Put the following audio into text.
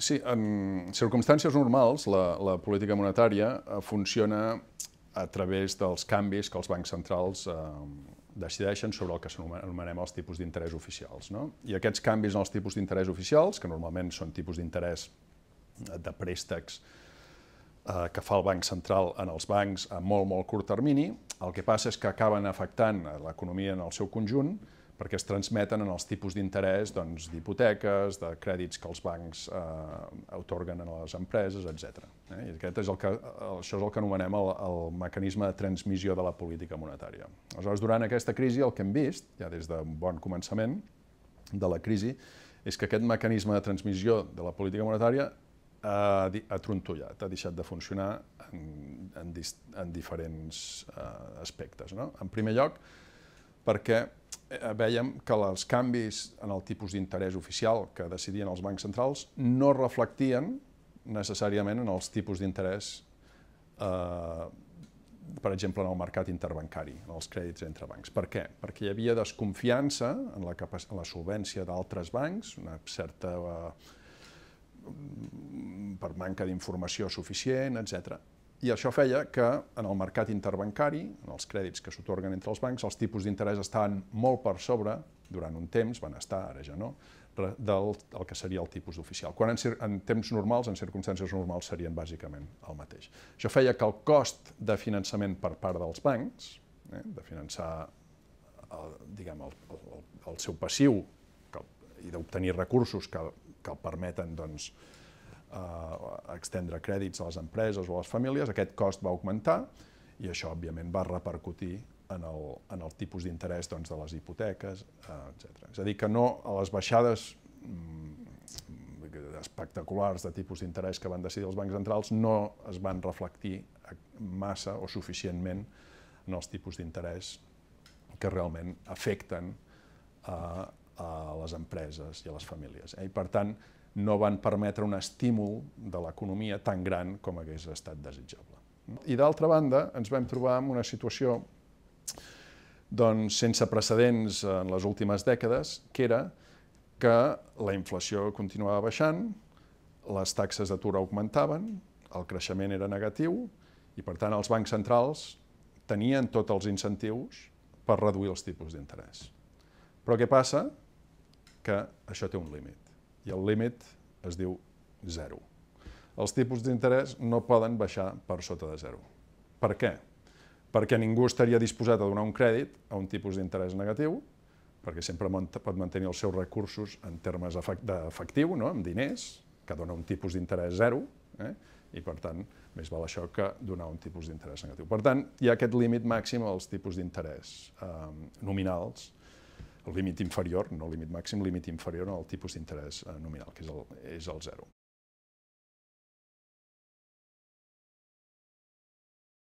Sí, en circumstàncies normals la, la política monetària eh, funciona a través dels canvis que els bancs centrals eh, decideixen sobre el que anomenem els tipus d'interès oficials. No? I aquests canvis en els tipus d'interès oficials, que normalment són tipus d'interès eh, de préstecs eh, que fa el Banc Central en els bancs a molt, molt curt termini, el que passa és que acaben afectant eh, l'economia en el seu conjunt, perquè es transmeten en els tipus d'interès doncs, d'hipoteques, doncs, de crèdits que els bancs eh, otorguen a les empreses, etc. Eh? I aquest és el que, això és el que anomenem el, el mecanisme de transmissió de la política monetària. Aleshores, durant aquesta crisi el que hem vist, ja des d'un bon començament de la crisi, és que aquest mecanisme de transmissió de la política monetària ha, ha trontollat, ha deixat de funcionar en, en, en diferents eh, aspectes. No? En primer lloc, perquè eh, vèiem que els canvis en el tipus d'interès oficial que decidien els bancs centrals no reflectien necessàriament en els tipus d'interès, eh, per exemple, en el mercat interbancari, en els crèdits entre bancs. Per què? Perquè hi havia desconfiança en la, en la solvència d'altres bancs, una certa... Eh, mm, per manca d'informació suficient, etc. I això feia que en el mercat interbancari, en els crèdits que s'otorguen entre els bancs, els tipus d'interès estaven molt per sobre, durant un temps, van estar, ara ja no, del, del que seria el tipus oficial. Quan en, en temps normals, en circumstàncies normals, serien bàsicament el mateix. Això feia que el cost de finançament per part dels bancs, eh, de finançar el, diguem, el, el, el seu passiu que, i d'obtenir recursos que, que el permeten doncs, eh, extendre crèdits a les empreses o a les famílies, aquest cost va augmentar i això, òbviament, va repercutir en el, en el tipus d'interès doncs, de les hipoteques, eh, etc. És a dir, que no a les baixades mm, espectaculars de tipus d'interès que van decidir els bancs centrals no es van reflectir massa o suficientment en els tipus d'interès que realment afecten a, eh, a les empreses i a les famílies. Eh? I per tant, no van permetre un estímul de l'economia tan gran com hagués estat desitjable. I d'altra banda, ens vam trobar en una situació doncs, sense precedents en les últimes dècades, que era que la inflació continuava baixant, les taxes d'atur augmentaven, el creixement era negatiu i, per tant, els bancs centrals tenien tots els incentius per reduir els tipus d'interès. Però què passa? Que això té un límit i el límit es diu 0. Els tipus d'interès no poden baixar per sota de 0. Per què? Perquè ningú estaria disposat a donar un crèdit a un tipus d'interès negatiu, perquè sempre pot mantenir els seus recursos en termes d'efectiu, no? amb diners, que dona un tipus d'interès 0, eh? i per tant, més val això que donar un tipus d'interès negatiu. Per tant, hi ha aquest límit màxim als tipus d'interès eh, nominals, el límit inferior, no límit màxim, límit inferior al tipus d'interès eh, nominal, que és el, és el zero.